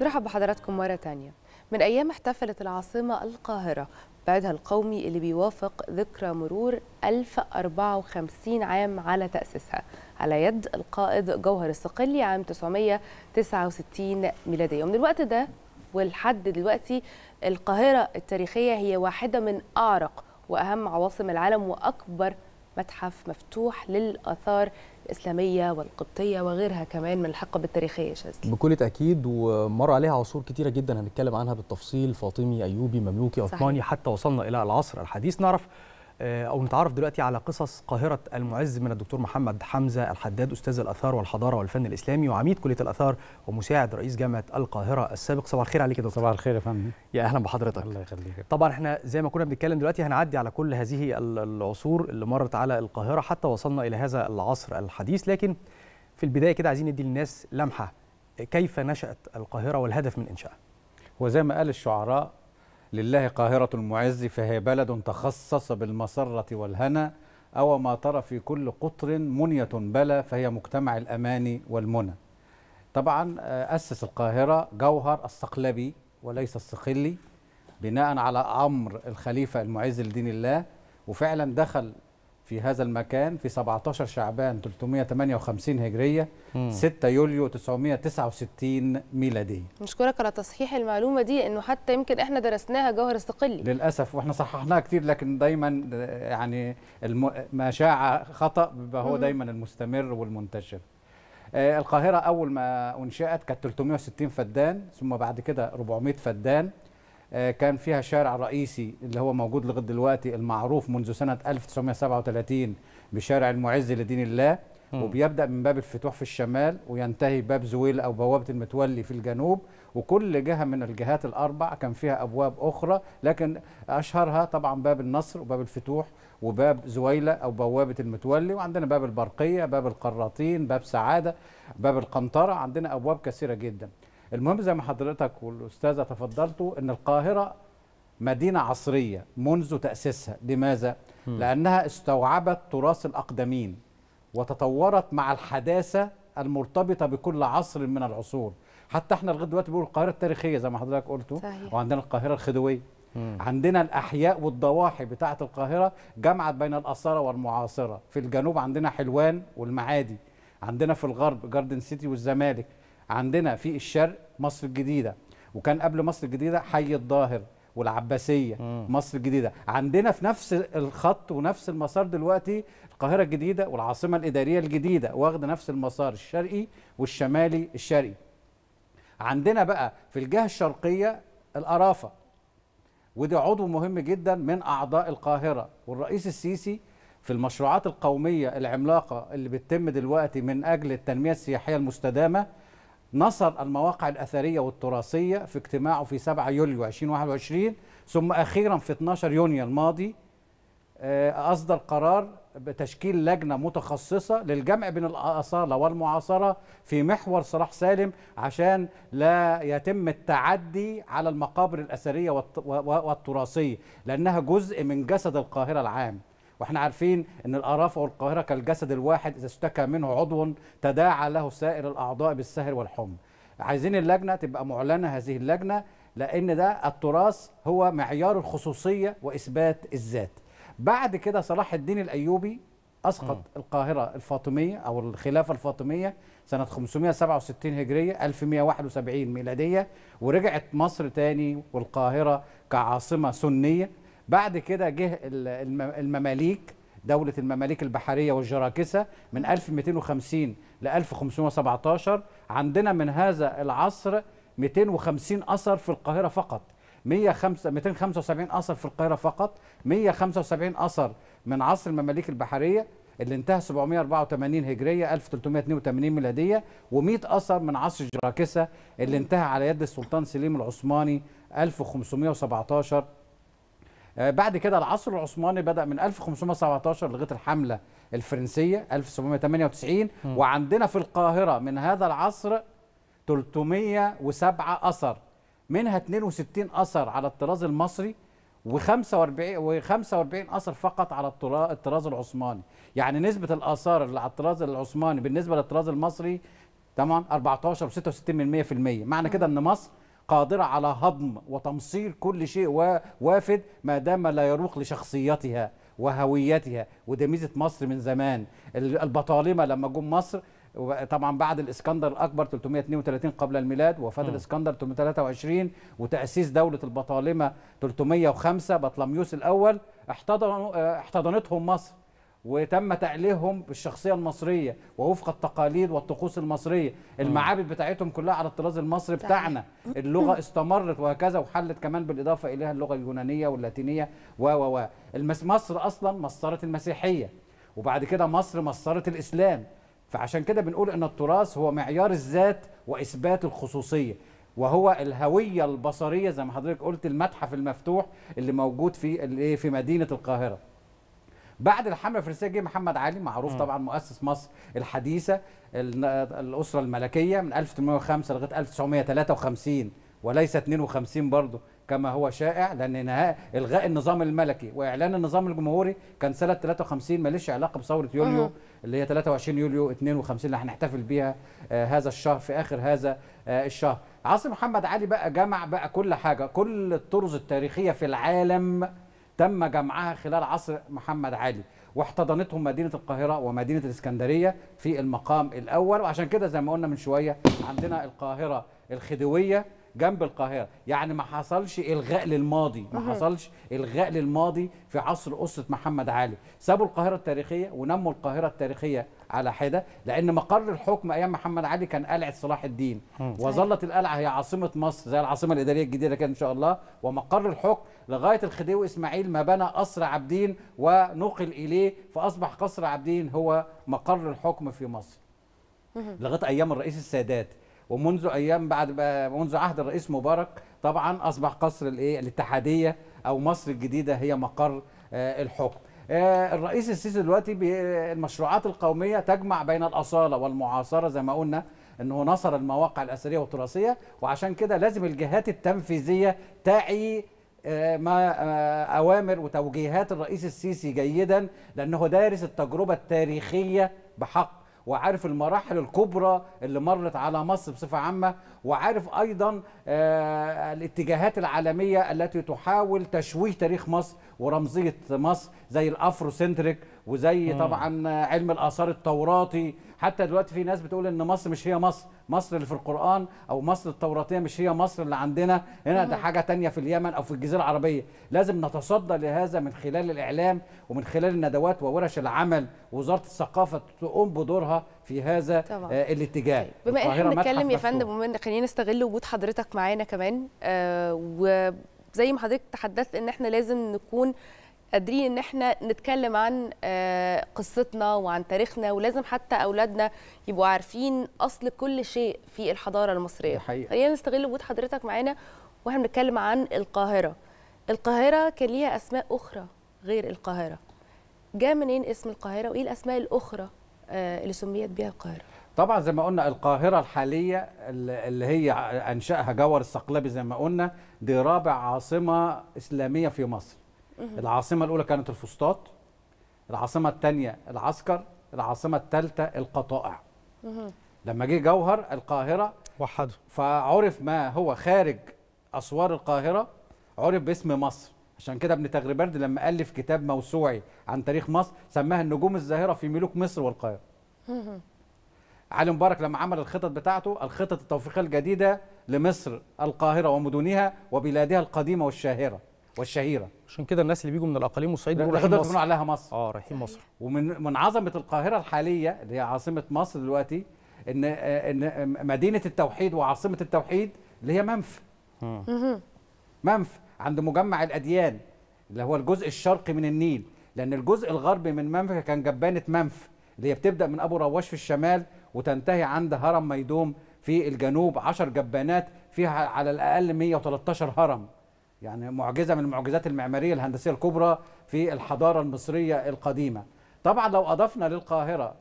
نرحب بحضراتكم مرة تانية من أيام احتفلت العاصمة القاهرة بعيدها القومي اللي بيوافق ذكرى مرور 1054 عام على تأسيسها على يد القائد جوهر الصقلي عام 969 ميلادية ومن الوقت ده ولحد دلوقتي القاهرة التاريخية هي واحدة من أعرق وأهم عواصم العالم وأكبر متحف مفتوح للآثار الإسلامية والقبطية وغيرها كمان من الحقب التاريخية شاذلي بكل تأكيد ومر عليها عصور كتيرة جدا هنتكلم عنها بالتفصيل فاطمي أيوبي مملوكي عثماني حتى وصلنا إلى العصر الحديث نعرف آه، او نتعرف دلوقتي على قصص قاهره المعز من الدكتور محمد حمزه الحداد استاذ الاثار والحضاره والفن الاسلامي وعميد كليه الاثار ومساعد رئيس جامعه القاهره السابق صباح الخير عليك يا دكتور صباح الخير يا فندم يا اهلا بحضرتك الله يخليك طبعا احنا زي ما كنا بنتكلم دلوقتي هنعدي على كل هذه العصور اللي مرت على القاهره حتى وصلنا الى هذا العصر الحديث لكن في البدايه كده عايزين ندي للناس لمحه كيف نشات القاهره والهدف من انشائها وزي ما قال الشعراء لله قاهرة المعز فهي بلد تخصص بالمسرة والهنا أو ما ترى في كل قطر منية بلى فهي مجتمع الأمان والمنى طبعا آه، أسس القاهرة جوهر الصقلبي وليس الصقلي بناء على أمر الخليفة المعز لدين الله وفعلا دخل في هذا المكان في 17 شعبان 358 هجرية مم. 6 يوليو 969 ميلادية نشكرك على تصحيح المعلومة دي انه حتى يمكن احنا درسناها جوهر استقلي للأسف واحنا صححناها كتير لكن دايما يعني الم... ما شاع خطأ بيبقى هو دايما المستمر والمنتشر آه، القاهرة أول ما أنشأت كانت 360 فدان ثم بعد كده 400 فدان آه، كان فيها شارع رئيسي اللي هو موجود لغايه دلوقتي المعروف منذ سنه 1937 بشارع المعز لدين الله م. وبيبدا من باب الفتوح في الشمال وينتهي باب زويل او بوابه المتولي في الجنوب وكل جهه من الجهات الاربع كان فيها ابواب اخرى لكن اشهرها طبعا باب النصر وباب الفتوح وباب زويله او بوابه المتولي وعندنا باب البرقيه باب القراطين باب سعاده باب القنطره عندنا ابواب كثيره جدا المهم زي ما حضرتك والاستاذه تفضلتوا ان القاهره مدينه عصريه منذ تاسيسها لماذا م. لانها استوعبت تراث الاقدمين وتطورت مع الحداثه المرتبطه بكل عصر من العصور حتى احنا لغايه دلوقتي بنقول القاهره التاريخيه زي ما حضرتك قلته صحيح. وعندنا القاهره الخدويه مم. عندنا الاحياء والضواحي بتاعه القاهره جمعت بين الاثاره والمعاصره في الجنوب عندنا حلوان والمعادي عندنا في الغرب جاردن سيتي والزمالك عندنا في الشرق مصر الجديده وكان قبل مصر الجديده حي الظاهر والعباسيه مم. مصر الجديده عندنا في نفس الخط ونفس المسار دلوقتي القاهره الجديده والعاصمه الاداريه الجديده واخده نفس المسار الشرقي والشمالي الشرقي عندنا بقى في الجهه الشرقيه الأرافة ودي عضو مهم جدا من اعضاء القاهره والرئيس السيسي في المشروعات القوميه العملاقه اللي بتتم دلوقتي من اجل التنميه السياحيه المستدامه نصر المواقع الأثرية والتراثية في اجتماعه في 7 يوليو 2021 ثم أخيرا في 12 يونيو الماضي آه، أصدر قرار بتشكيل لجنة متخصصة للجمع بين الأصالة والمعاصرة في محور صلاح سالم عشان لا يتم التعدي على المقابر الأثرية والتراثية لأنها جزء من جسد القاهرة العام واحنا عارفين ان القرافة والقاهرة كالجسد الواحد إذا اشتكى منه عضو تداعى له سائر الأعضاء بالسهر والحمى عايزين اللجنة تبقى معلنة هذه اللجنة لأن ده التراث هو معيار الخصوصية وإثبات الذات بعد كده صلاح الدين الأيوبي أسقط م. القاهرة الفاطمية أو الخلافة الفاطمية سنة 567 هجرية 1171 ميلادية ورجعت مصر تاني والقاهرة كعاصمة سنية بعد كده جه المماليك دولة المماليك البحرية والجراكسة من 1250 ل 1517 عندنا من هذا العصر 250 أثر في القاهرة فقط 105 275 أثر في القاهرة فقط 175 أثر من عصر المماليك البحرية اللي انتهى 784 هجرية 1382 ميلادية و100 أثر من عصر الجراكسة اللي انتهى على يد السلطان سليم العثماني 1517 آه، بعد كده العصر العثماني بدا من 1517 لغايه الحمله الفرنسيه 1798 م. وعندنا في القاهره من هذا العصر 307 اثر منها 62 اثر على الطراز المصري و45 و45 اثر فقط على الطراز العثماني يعني نسبه الاثار اللي على الطراز العثماني بالنسبه للطراز المصري طبعا 14 و66% معنى كده ان مصر قادرة على هضم وتمصير كل شيء وافد ما دام لا يروق لشخصيتها وهويتها وده ميزة مصر من زمان البطالمة لما جم مصر طبعا بعد الاسكندر الاكبر 332 قبل الميلاد وفاه الاسكندر 323 وتاسيس دوله البطالمه 305 بطلميوس الاول احتضنوا احتضنتهم مصر وتم تعليهم بالشخصيه المصريه ووفق التقاليد والطقوس المصريه المعابد بتاعتهم كلها على الطراز المصري بتاعنا اللغه استمرت وهكذا وحلت كمان بالاضافه اليها اللغه اليونانيه واللاتينيه و و و مصر اصلا مصرت المسيحيه وبعد كده مصر مصرت الاسلام فعشان كده بنقول ان التراث هو معيار الذات واثبات الخصوصيه وهو الهويه البصريه زي ما حضرتك قلت المتحف المفتوح اللي موجود في إيه، في مدينه القاهره بعد الحمله الفرنسيه جه محمد علي معروف طبعا مؤسس مصر الحديثه الاسره الملكيه من 1805 لغايه 1953 وليس 52 برضه كما هو شائع لان نهاء الغاء النظام الملكي واعلان النظام الجمهوري كان سنه 53 ماليش علاقه بثوره يوليو أه. اللي هي 23 يوليو 52 اللي هنحتفل بيها آه هذا الشهر في اخر هذا آه الشهر عاصم محمد علي بقى جمع بقى كل حاجه كل الطرز التاريخيه في العالم تم جمعها خلال عصر محمد علي واحتضنتهم مدينه القاهره ومدينه الاسكندريه في المقام الاول وعشان كده زي ما قلنا من شويه عندنا القاهره الخديويه جنب القاهره يعني ما حصلش الغاء للماضي ما حصلش الغاء للماضي في عصر اسره محمد علي سابوا القاهره التاريخيه ونموا القاهره التاريخيه على حده لان مقر الحكم ايام محمد علي كان قلعه صلاح الدين وظلت القلعه هي عاصمه مصر زي العاصمه الاداريه الجديده كده ان شاء الله ومقر الحكم لغايه الخديوي اسماعيل ما بنى قصر عابدين ونقل اليه فاصبح قصر عابدين هو مقر الحكم في مصر لغايه ايام الرئيس السادات ومنذ ايام بعد منذ عهد الرئيس مبارك طبعا اصبح قصر الايه الاتحاديه او مصر الجديده هي مقر آه، الحكم آه، الرئيس السيسي دلوقتي المشروعات القوميه تجمع بين الاصاله والمعاصره زي ما قلنا انه نصر المواقع الاثريه والتراثيه وعشان كده لازم الجهات التنفيذيه تعي آه، ما آه، اوامر وتوجيهات الرئيس السيسي جيدا لانه دارس التجربه التاريخيه بحق وعارف المراحل الكبرى اللي مرت على مصر بصفه عامه وعارف ايضا آه، الاتجاهات العالميه التي تحاول تشويه تاريخ مصر ورمزيه مصر زي الافرو سنتريك وزي طبعا علم الاثار التوراتي حتى دلوقتي في ناس بتقول ان مصر مش هي مصر مصر اللي في القران او مصر التوراتيه مش هي مصر اللي عندنا هنا ده حاجه تانية في اليمن او في الجزيره العربيه لازم نتصدى لهذا من خلال الاعلام ومن خلال الندوات وورش العمل وزاره الثقافه تقوم بدورها في هذا طبعا. آه، الاتجاه بما ان احنا بنتكلم يا فندم خلينا خلينا نستغل وجود حضرتك معانا كمان آه، وزي ما حضرتك تحدثت ان احنا لازم نكون قادرين ان احنا نتكلم عن آه، قصتنا وعن تاريخنا ولازم حتى اولادنا يبقوا عارفين اصل كل شيء في الحضاره المصريه حقيقة. خلينا نستغل وجود حضرتك معانا واحنا بنتكلم عن القاهره القاهره كان ليها اسماء اخرى غير القاهره جاء منين اسم القاهره وايه الاسماء الاخرى آه، اللي سميت بها القاهره طبعا زي ما قلنا القاهرة الحالية اللي هي أنشأها جوهر الصقلبي زي ما قلنا دي رابع عاصمة إسلامية في مصر العاصمة الأولى كانت الفسطاط العاصمة الثانية العسكر العاصمة الثالثة القطائع لما جه جوهر القاهرة وحده فعرف ما هو خارج أسوار القاهرة عرف باسم مصر عشان كده ابن تغريبرد لما ألف كتاب موسوعي عن تاريخ مصر سماها النجوم الزاهرة في ملوك مصر والقاهرة علي مبارك لما عمل الخطط بتاعته الخطط التوفيقيه الجديده لمصر القاهره ومدنها وبلادها القديمه والشاهره والشهيره عشان كده الناس اللي بيجوا من الاقاليم والصعيد بيقولوا رايحين مصر عليها مصر اه رايحين مصر ومن من عظمه القاهره الحاليه اللي هي عاصمه مصر دلوقتي ان ان مدينه التوحيد وعاصمه التوحيد اللي هي منف منف عند مجمع الاديان اللي هو الجزء الشرقي من النيل لان الجزء الغربي من منف كان جبانه منف اللي هي بتبدا من ابو رواش في الشمال وتنتهي عند هرم ميدوم في الجنوب 10 جبانات فيها على الاقل 113 هرم يعني معجزه من المعجزات المعماريه الهندسيه الكبرى في الحضاره المصريه القديمه طبعا لو اضفنا للقاهره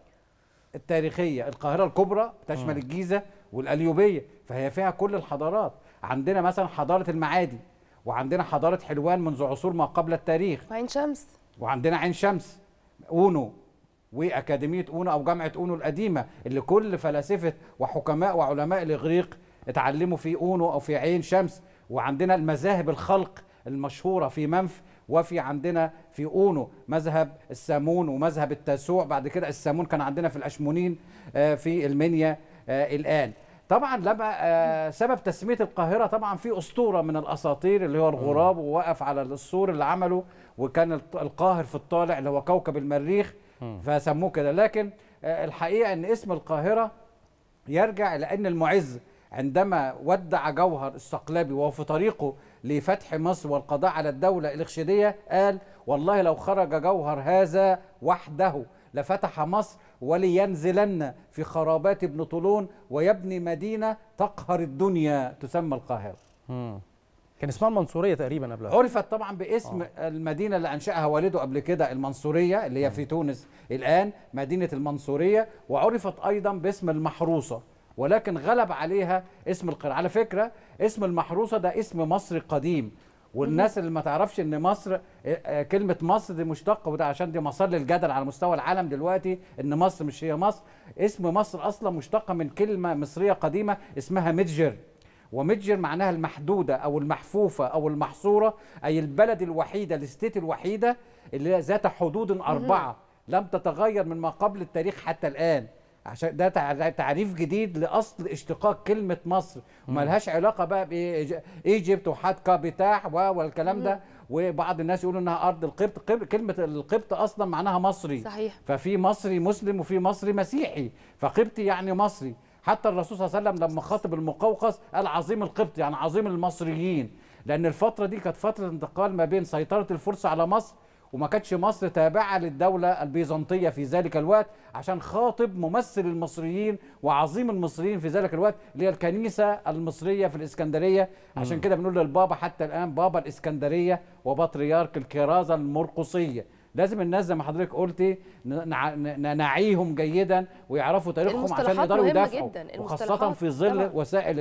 التاريخيه القاهره الكبرى تشمل الجيزه والاليوبيه فهي فيها كل الحضارات عندنا مثلا حضاره المعادي وعندنا حضاره حلوان منذ عصور ما قبل التاريخ وعين شمس وعندنا عين شمس اونو واكاديميه اونو او جامعه اونو القديمه اللي كل فلاسفه وحكماء وعلماء الاغريق اتعلموا في اونو او في عين شمس وعندنا المذاهب الخلق المشهوره في منف وفي عندنا في اونو مذهب السامون ومذهب التاسوع بعد كده السامون كان عندنا في الاشمونين آه، في المنيا آه، الان طبعا لما آه، سبب تسميه القاهره طبعا في اسطوره من الاساطير اللي هو الغراب ووقف على السور اللي عمله وكان القاهر في الطالع اللي هو كوكب المريخ فسموه كده لكن آه، الحقيقه ان اسم القاهره يرجع لان المعز عندما ودع جوهر الصقلابي وهو في طريقه لفتح مصر والقضاء على الدولة الإخشيدية قال والله لو خرج جوهر هذا وحده لفتح مصر ولينزلن في خرابات ابن طولون ويبني مدينة تقهر الدنيا تسمى القاهرة كان اسمها المنصوريه تقريبا قبلها عرفت طبعا باسم آه. المدينه اللي انشاها والده قبل كده المنصوريه اللي هي آه. في تونس الان مدينه المنصوريه وعرفت ايضا باسم المحروسه ولكن غلب عليها اسم القريه على فكره اسم المحروسه ده اسم مصري قديم والناس اللي ما تعرفش ان مصر آه، آه، كلمه مصر دي مشتقه وده عشان دي مصر للجدل على مستوى العالم دلوقتي ان مصر مش هي مصر اسم مصر اصلا مشتقه من كلمه مصريه قديمه اسمها متجر وميدجر معناها المحدودة أو المحفوفة أو المحصورة أي البلد الوحيدة الستيت الوحيدة اللي ذات حدود أربعة لم تتغير من ما قبل التاريخ حتى الآن عشان ده تعريف جديد لاصل اشتقاق كلمه مصر وملهاش علاقه بقى بايجيبت وحد بتاع والكلام ده وبعض الناس يقولوا انها ارض القبط كلمه القبط اصلا معناها مصري صحيح ففي مصري مسلم وفي مصري مسيحي فقبطي يعني مصري حتى الرسول صلى الله عليه وسلم لما خاطب المقوقس قال عظيم القبط يعني عظيم المصريين لان الفتره دي كانت فتره انتقال ما بين سيطره الفرس على مصر وما كانتش مصر تابعه للدوله البيزنطيه في ذلك الوقت عشان خاطب ممثل المصريين وعظيم المصريين في ذلك الوقت اللي هي الكنيسه المصريه في الاسكندريه عشان كده بنقول للبابا حتى الان بابا الاسكندريه وبطريرك الكرازه المرقصيه لازم الناس زي ما حضرتك قلتي نعيهم جيدا ويعرفوا تاريخهم عشان يقدروا يدافعوا وخاصه في ظل طبعا. وسائل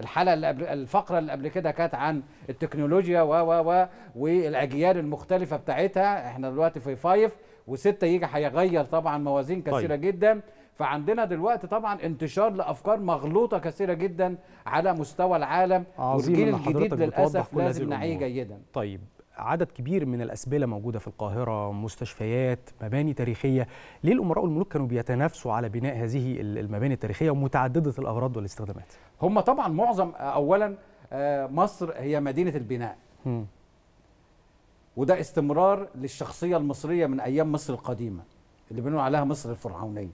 الحلقه اللي قبل الفقره اللي قبل كده كانت عن التكنولوجيا و و و والاجيال المختلفه بتاعتها احنا دلوقتي في فايف وسته يجي هيغير طبعا موازين كثيره طيب. جدا فعندنا دلوقتي طبعا انتشار لافكار مغلوطه كثيره جدا على مستوى العالم والجيل الجديد للاسف لازم نعيه جيدا طيب عدد كبير من الاسبله موجوده في القاهره مستشفيات مباني تاريخيه ليه الامراء والملوك كانوا بيتنافسوا على بناء هذه المباني التاريخيه ومتعدده الاغراض والاستخدامات هم طبعا معظم اولا آه، مصر هي مدينه البناء وده استمرار للشخصيه المصريه من ايام مصر القديمه اللي بنقول عليها مصر الفرعونيه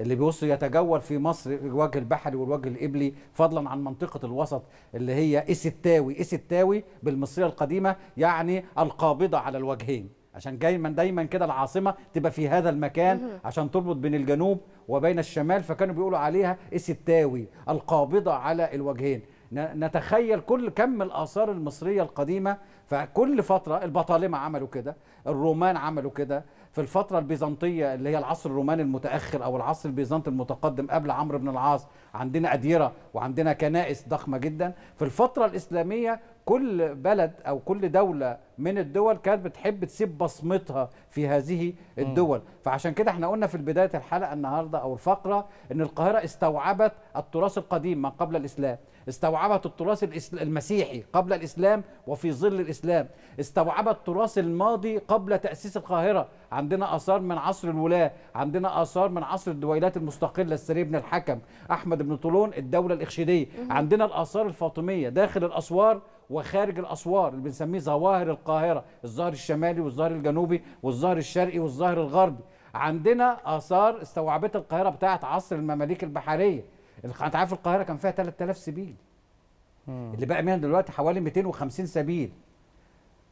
اللي بيوصل يتجول في مصر الوجه البحري والوجه الإبلي فضلا عن منطقة الوسط اللي هي إستاوي إستاوي بالمصرية القديمة يعني القابضة على الوجهين عشان دايما دايما كده العاصمه تبقى في هذا المكان عشان تربط بين الجنوب وبين الشمال فكانوا بيقولوا عليها الستاوي القابضه على الوجهين نتخيل كل كم الاثار المصريه القديمه فكل فتره البطالمه عملوا كده الرومان عملوا كده في الفترة البيزنطية اللي هي العصر الروماني المتأخر أو العصر البيزنطي المتقدم قبل عمرو بن العاص عندنا أديرة وعندنا كنائس ضخمة جدا في الفترة الإسلامية كل بلد او كل دوله من الدول كانت بتحب تسيب بصمتها في هذه الدول فعشان كده احنا قلنا في بدايه الحلقه النهارده او الفقره ان القاهره استوعبت التراث القديم ما قبل الاسلام استوعبت التراث المسيحي قبل الاسلام وفي ظل الاسلام استوعبت تراث الماضي قبل تاسيس القاهره عندنا اثار من عصر الولاه عندنا اثار من عصر الدويلات المستقله السري بن الحكم احمد بن طولون الدوله الاخشيديه عندنا الاثار الفاطميه داخل الاسوار وخارج الاسوار اللي بنسميه ظواهر القاهره الظهر الشمالي والظهر الجنوبي والظهر الشرقي والظهر الغربي عندنا اثار استوعبت القاهره بتاعه عصر المماليك البحريه انت عارف القاهره كان فيها 3000 سبيل مم. اللي بقى منها دلوقتي حوالي 250 سبيل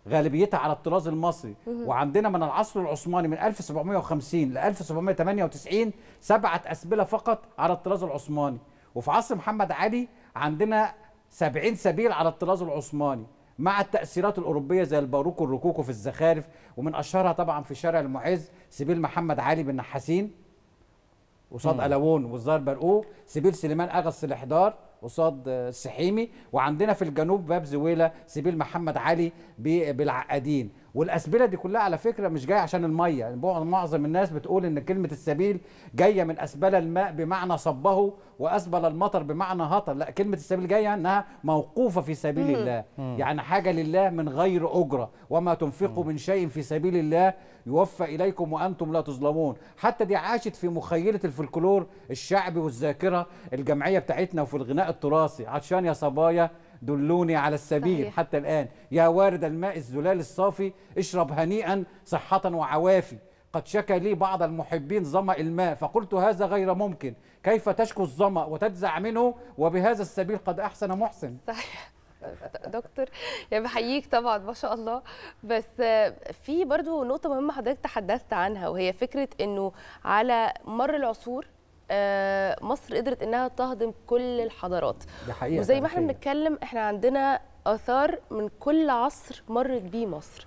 غالبيتها على الطراز المصري وعندنا من العصر العثماني من 1750 ل 1798 سبعه اسبله فقط على الطراز العثماني وفي عصر محمد علي عندنا 70 سبيل على الطراز العثماني مع التأثيرات الأوروبية زي الباروك والركوكو في الزخارف ومن أشهرها طبعا في شارع المعز سبيل محمد علي بن نحاسين قصاد الاون والزار برقو سبيل سليمان أغا السلحدار وصاد آه، السحيمي وعندنا في الجنوب باب زويلة سبيل محمد علي بالعقادين والاسبله دي كلها على فكره مش جايه عشان الميه يعني معظم الناس بتقول ان كلمه السبيل جايه من اسبل الماء بمعنى صبه واسبل المطر بمعنى هطل لا كلمه السبيل جايه انها موقوفه في سبيل الله يعني حاجه لله من غير اجره وما تنفقوا من شيء في سبيل الله يوفى اليكم وانتم لا تظلمون حتى دي عاشت في مخيله الفلكلور الشعبي والذاكره الجمعيه بتاعتنا وفي الغناء التراثي عطشان يا صبايا دلوني على السبيل صحيح. حتى الآن يا وارد الماء الزلال الصافي اشرب هنيئا صحة وعوافي قد شكى لي بعض المحبين ظمأ الماء فقلت هذا غير ممكن كيف تشكو الظمأ وتجزع منه وبهذا السبيل قد أحسن محسن صحيح دكتور يعني بحييك طبعا ما شاء الله بس في برضو نقطة مهمة حضرتك تحدثت عنها وهي فكرة انه على مر العصور آه، مصر قدرت انها تهضم كل الحضارات ده حقيقة وزي ما احنا بنتكلم احنا عندنا اثار من كل عصر مرت بيه مصر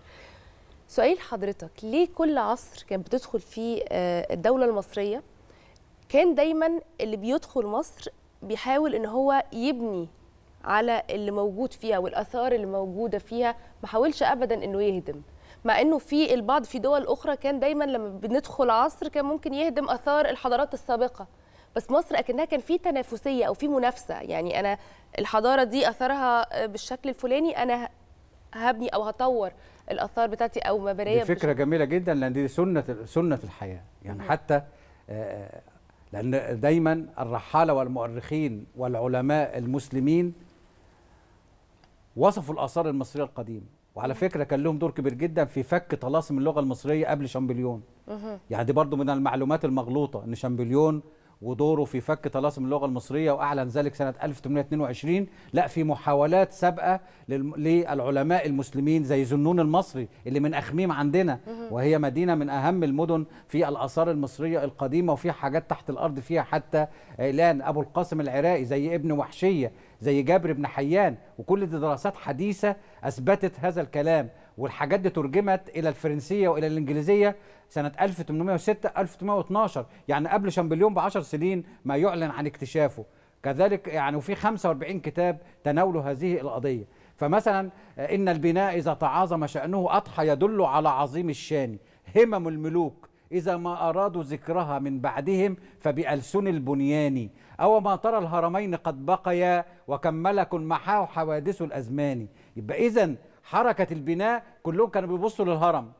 سؤال حضرتك ليه كل عصر كانت بتدخل فيه آه، الدوله المصريه كان دايما اللي بيدخل مصر بيحاول ان هو يبني على اللي موجود فيها والاثار اللي موجوده فيها ما حاولش ابدا انه يهدم مع انه في البعض في دول اخرى كان دايما لما بندخل عصر كان ممكن يهدم اثار الحضارات السابقه بس مصر اكنها كان في تنافسيه او في منافسه يعني انا الحضاره دي اثرها بالشكل الفلاني انا هبني او هطور الاثار بتاعتي او مبانيه دي فكره جميله جدا لان دي سنه سنه الحياه يعني حتى آه، آه، لان دايما الرحاله والمؤرخين والعلماء المسلمين وصفوا الاثار المصريه القديمه وعلى فكره كان لهم دور كبير جدا في فك طلاسم اللغه المصريه قبل شامبليون يعني دي برضو من المعلومات المغلوطه ان شامبليون ودوره في فك طلاسم اللغه المصريه واعلن ذلك سنه 1822 لا في محاولات سابقه للعلماء المسلمين زي زنون المصري اللي من اخميم عندنا وهي مدينه من اهم المدن في الاثار المصريه القديمه وفيها حاجات تحت الارض فيها حتى الان ابو القاسم العراقي زي ابن وحشيه زي جابر بن حيان وكل دي دراسات حديثه اثبتت هذا الكلام والحاجات دي ترجمت الى الفرنسيه والى الانجليزيه سنه 1806 1812 يعني قبل شامبليون ب 10 سنين ما يعلن عن اكتشافه كذلك يعني وفي 45 كتاب تناولوا هذه القضيه فمثلا ان البناء اذا تعاظم شانه اضحى يدل على عظيم الشان همم الملوك إذا ما أرادوا ذكرها من بعدهم فبألسن البنيان أو ما ترى الهرمين قد بقيا وكم ملك محاه حوادث الأزمان يبقى إذا حركة البناء كلهم كانوا بيبصوا للهرم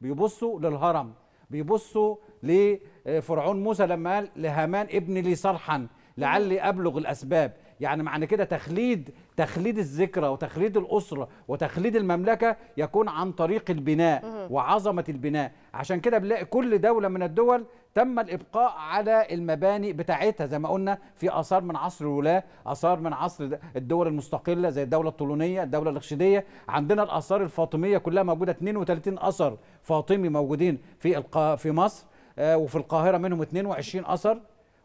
بيبصوا للهرم بيبصوا لفرعون موسى لما قال لهامان ابن لي صرحا لعلي أبلغ الأسباب يعني معنى كده تخليد تخليد الذكرى وتخليد الأسرة وتخليد المملكة يكون عن طريق البناء وعظمة البناء عشان كده بنلاقي كل دولة من الدول تم الإبقاء على المباني بتاعتها زي ما قلنا في آثار من عصر الولاة آثار من عصر الدول المستقلة زي الدولة الطولونية الدولة الإخشيدية عندنا الآثار الفاطمية كلها موجودة 32 أثر فاطمي موجودين في في مصر آه، وفي القاهرة منهم 22 أثر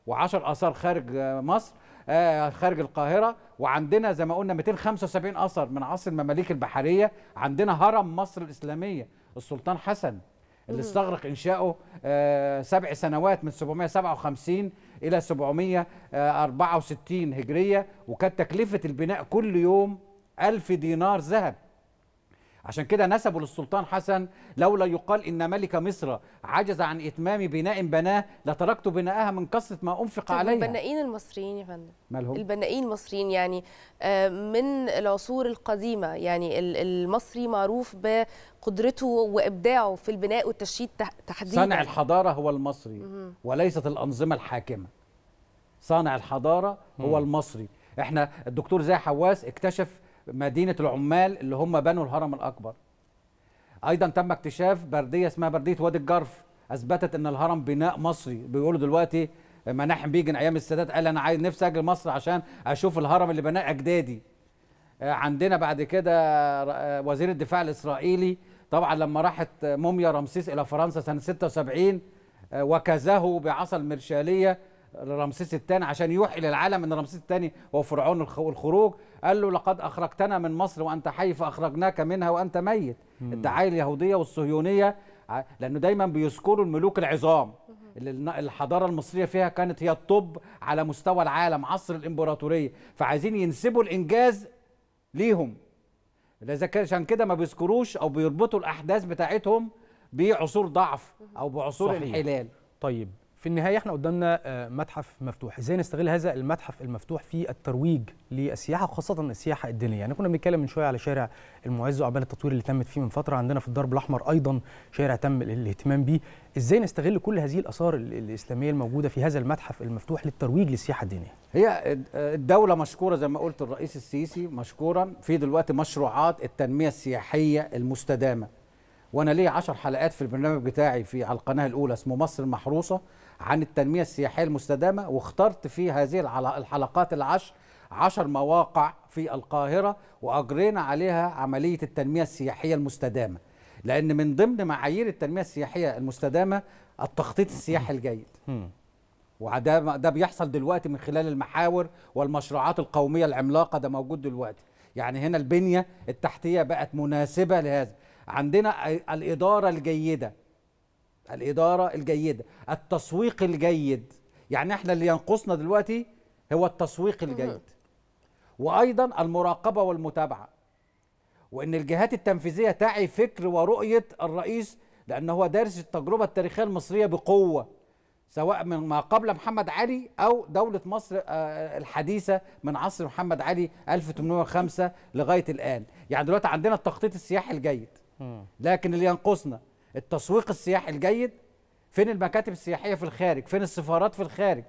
و10 آثار خارج آه، مصر آه، خارج القاهره وعندنا زي ما قلنا 275 اثر من عصر المماليك البحريه عندنا هرم مصر الاسلاميه السلطان حسن اللي استغرق انشاؤه آه، سبع سنوات من 757 الى 764 هجريه وكانت تكلفه البناء كل يوم 1000 دينار ذهب عشان كده نسبوا للسلطان حسن لولا يقال إن ملك مصر عجز عن إتمام بناء بناه لتركت بناءها من كثرة ما أنفق عليها البنائين المصريين يا فندم البنائين المصريين يعني آه، من العصور القديمة يعني المصري معروف بقدرته وإبداعه في البناء والتشييد تحديدا صانع الحضارة هو المصري وليست الأنظمة الحاكمة صانع الحضارة هو المصري احنا الدكتور زي حواس اكتشف مدينه العمال اللي هم بنوا الهرم الاكبر ايضا تم اكتشاف برديه اسمها برديه وادي الجرف اثبتت ان الهرم بناء مصري بيقولوا دلوقتي مناحم بيجن ايام السادات قال انا عايز نفسي اجي مصر عشان اشوف الهرم اللي بناه اجدادي آه، عندنا بعد كده آه، وزير الدفاع الاسرائيلي طبعا لما راحت موميا رمسيس الى فرنسا سنه 76 آه، وكزه بعصا المرشاليه رمسيس الثاني عشان يوحي للعالم ان رمسيس الثاني هو فرعون الخروج قال له لقد اخرجتنا من مصر وانت حي فاخرجناك منها وانت ميت الدعايه اليهوديه والصهيونيه لانه دايما بيذكروا الملوك العظام اللي الحضاره المصريه فيها كانت هي الطب على مستوى العالم عصر الامبراطوريه فعايزين ينسبوا الانجاز ليهم عشان كده ما بيذكروش او بيربطوا الاحداث بتاعتهم بعصور ضعف او بعصور صحيح. الحلال طيب في النهايه احنا قدامنا آه، متحف مفتوح ازاي نستغل هذا المتحف المفتوح في الترويج للسياحه وخاصه السياحه الدينيه يعني كنا بنتكلم من شويه على شارع المعز وعمال التطوير اللي تمت فيه من فتره عندنا في الدرب الاحمر ايضا شارع تم الاهتمام بيه ازاي نستغل كل هذه الاثار الاسلاميه الموجوده في هذا المتحف المفتوح للترويج للسياحه الدينيه هي الدوله مشكوره زي ما قلت الرئيس السيسي مشكورا في دلوقتي مشروعات التنميه السياحيه المستدامه وانا ليا 10 حلقات في البرنامج بتاعي في على القناه الاولى اسمه مصر المحروسه عن التنمية السياحية المستدامة واخترت في هذه الحلقات العشر عشر مواقع في القاهرة وأجرينا عليها عملية التنمية السياحية المستدامة لأن من ضمن معايير التنمية السياحية المستدامة التخطيط السياحي الجيد وده ده بيحصل دلوقتي من خلال المحاور والمشروعات القومية العملاقة ده موجود دلوقتي يعني هنا البنية التحتية بقت مناسبة لهذا عندنا الإدارة الجيدة الإدارة الجيدة التسويق الجيد يعني احنا اللي ينقصنا دلوقتي هو التسويق الجيد وأيضا المراقبة والمتابعة وإن الجهات التنفيذية تعي فكر ورؤية الرئيس لأن هو دارس التجربة التاريخية المصرية بقوة سواء من ما قبل محمد علي أو دولة مصر آه، الحديثة من عصر محمد علي 1805 لغاية الآن يعني دلوقتي عندنا التخطيط السياحي الجيد لكن اللي ينقصنا التسويق السياحي الجيد فين المكاتب السياحيه في الخارج فين السفارات في الخارج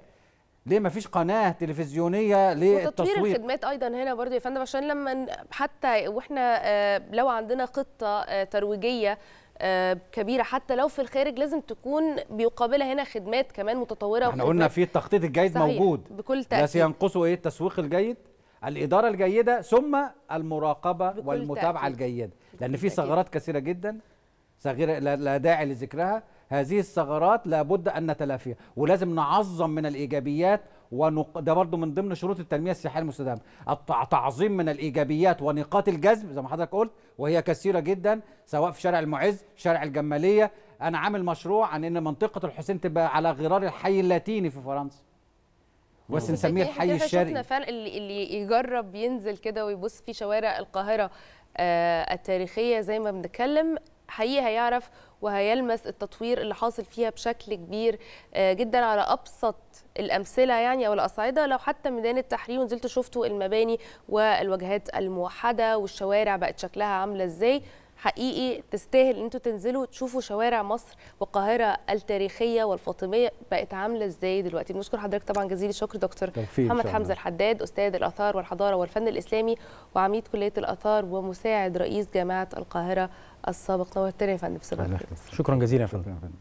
ليه ما فيش قناه تلفزيونيه للتسويق وتطوير الخدمات ايضا هنا برضو يا فندم عشان لما حتى واحنا آه، لو عندنا خطه آه، ترويجيه آه، كبيره حتى لو في الخارج لازم تكون بيقابلها هنا خدمات كمان متطوره احنا قلنا في التخطيط الجيد صحيح. موجود بكل تأكيد. بس ينقصه ايه التسويق الجيد الاداره الجيده ثم المراقبه والمتابعه تأكيد. الجيده لان في ثغرات كثيره جدا صغيرة لا داعي لذكرها هذه الثغرات لابد أن نتلافيها ولازم نعظم من الإيجابيات ونق... ده برضه من ضمن شروط التنميه السياحيه المستدامه التعظيم من الايجابيات ونقاط الجذب زي ما حضرتك قلت وهي كثيره جدا سواء في شارع المعز شارع الجماليه انا عامل مشروع عن ان منطقه الحسين تبقى على غرار الحي اللاتيني في فرنسا بس نسميه الحي الشرقي شفنا اللي, اللي يجرب ينزل كده ويبص في شوارع القاهره آه التاريخيه زي ما بنتكلم حقيقي هيعرف وهيلمس التطوير اللي حاصل فيها بشكل كبير آه، جدا على ابسط الامثله يعني او الاصعده لو حتى ميدان التحرير ونزلت شفتوا المباني والوجهات الموحده والشوارع بقت شكلها عامله ازاي حقيقي تستاهل ان انتوا تنزلوا تشوفوا شوارع مصر والقاهره التاريخيه والفاطميه بقت عامله ازاي دلوقتي بنشكر حضرتك طبعا جزيل الشكر دكتور محمد حمزه الحداد استاذ الاثار والحضاره والفن الاسلامي وعميد كليه الاثار ومساعد رئيس جامعه القاهره السابق نورتنا يا فندم شكرا جزيلا يا فندم